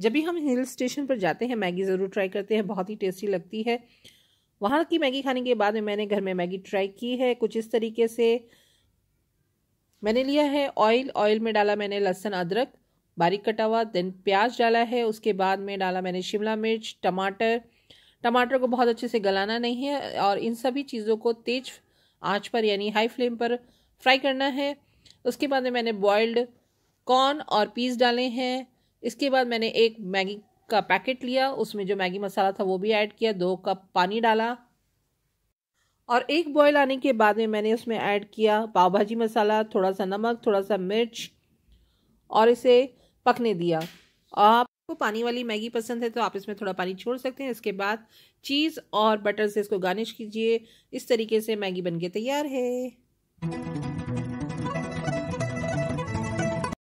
जब भी हम हिल स्टेशन पर जाते हैं मैगी ज़रूर ट्राई करते हैं बहुत ही टेस्टी लगती है वहाँ की मैगी खाने के बाद में मैंने घर में मैगी ट्राई की है कुछ इस तरीके से मैंने लिया है ऑयल ऑयल में डाला मैंने लहसुन अदरक बारीक कटा हुआ देन प्याज डाला है उसके बाद में डाला मैंने शिमला मिर्च टमाटर टमाटर को बहुत अच्छे से गलाना नहीं है और इन सभी चीज़ों को तेज आंच पर यानी हाई फ्लेम पर फ्राई करना है उसके बाद में मैंने बॉयल्ड कॉर्न और पीस डाले हैं इसके बाद मैंने एक मैगी का पैकेट लिया उसमें जो मैगी मसाला था वो भी ऐड किया दो कप पानी डाला और एक बॉयल आने के बाद में मैंने उसमें ऐड किया पाव भाजी मसाला थोड़ा सा नमक थोड़ा सा मिर्च और इसे पकने दिया आपको पानी वाली मैगी पसंद है तो आप इसमें थोड़ा पानी छोड़ सकते हैं इसके बाद चीज़ और बटर से इसको गार्निश कीजिए इस तरीके से मैगी बन तैयार है